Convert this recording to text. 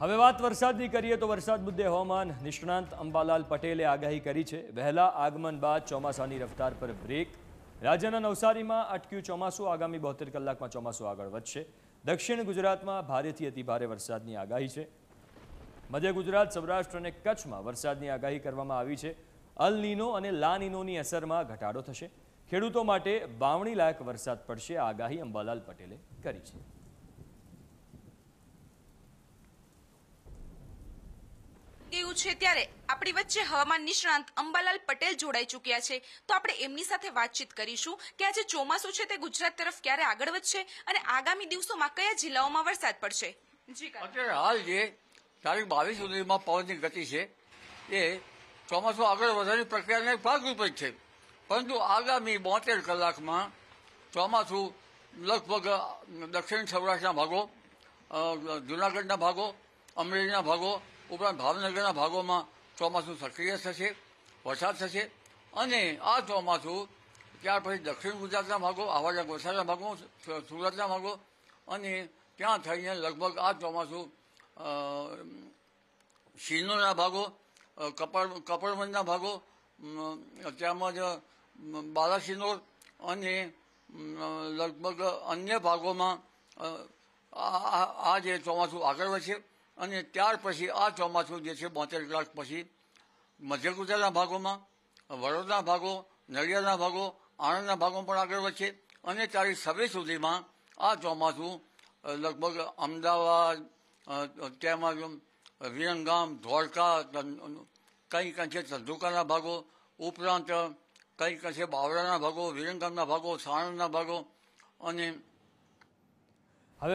હવે વાત વરસાદની કરીએ તો વરસાદ મુદ્દે હવામાન નિષ્ણાંત અંબાલાલ પટેલે આગાહી કરી છે વહેલા આગમન બાદ ચોમાસાની રફતાર પર બ્રેક રાજ્યના નવસારીમાં અટક્યું ચોમાસું આગામી બોતેર કલાકમાં ચોમાસું આગળ વધશે દક્ષિણ ગુજરાતમાં ભારેથી અતિભારે વરસાદની આગાહી છે મધ્ય ગુજરાત સૌરાષ્ટ્ર અને કચ્છમાં વરસાદની આગાહી કરવામાં આવી છે અલનીનો અને લા નીનોની અસરમાં ઘટાડો થશે ખેડૂતો માટે બાવણી લાયક વરસાદ પડશે આગાહી અંબાલાલ પટેલે કરી છે રહ્યું છે ત્યારે આપણી વચ્ચે હવામાન નિષ્ણાંત અંબાલાલ પટેલ જોડાઈ ચૂક્યા છે તો આપણે એમની સાથે વાતચીત કરીશું કે આજે ચોમાસું છે તે ગુજરાત તરફ ક્યારે આગળ વધશે અને આગામી દિવસોમાં કયા જિલ્લાઓમાં વરસાદ પડશે અત્યારે હાલ જે તારીખ બાવીસ સુધીમાં પવનની ગતિ છે એ ચોમાસું આગળ વધવાની પ્રક્રિયાને ભાગરૂપે જ છે પરંતુ આગામી બોતેર કલાકમાં ચોમાસું લગભગ દક્ષિણ સૌરાષ્ટ્રના ભાગો જુનાગઢના ભાગો અમરેલીના ભાગો ઉપરાંત ભાવનગરના ભાગોમાં ચોમાસું સક્રિય થશે વરસાદ થશે અને આ ચોમાસું ત્યાર પછી દક્ષિણ ગુજરાતના ભાગો આવા વલસાડના ભાગો સુરતના ભાગો અને ત્યાં થઈને લગભગ આ ચોમાસું શિનોના ભાગો કપડ કપડવંજના ભાગો તેમજ બાલાસિનોર અને લગભગ અન્ય ભાગોમાં આ જે ચોમાસું આગળ વધશે અને ત્યાર પછી આ ચોમાસું જે છે બોતેર કલાક પછી મધ્ય ગુજરાતના ભાગોમાં વડોદરાના ભાગો નડિયાદના ભાગો આણંદના ભાગો પણ આગળ વધશે અને ત્યારે સવે સુધીમાં આ ચોમાસું લગભગ અમદાવાદ તેમજ વિરંગામ ધોળકા કંઈ કંઈ છે ધંધુકાના ભાગો ઉપરાંત કંઈ કંઈ છે બાવળાના ભાગો વિરંગામના ભાગો સાણંદના ભાગો અને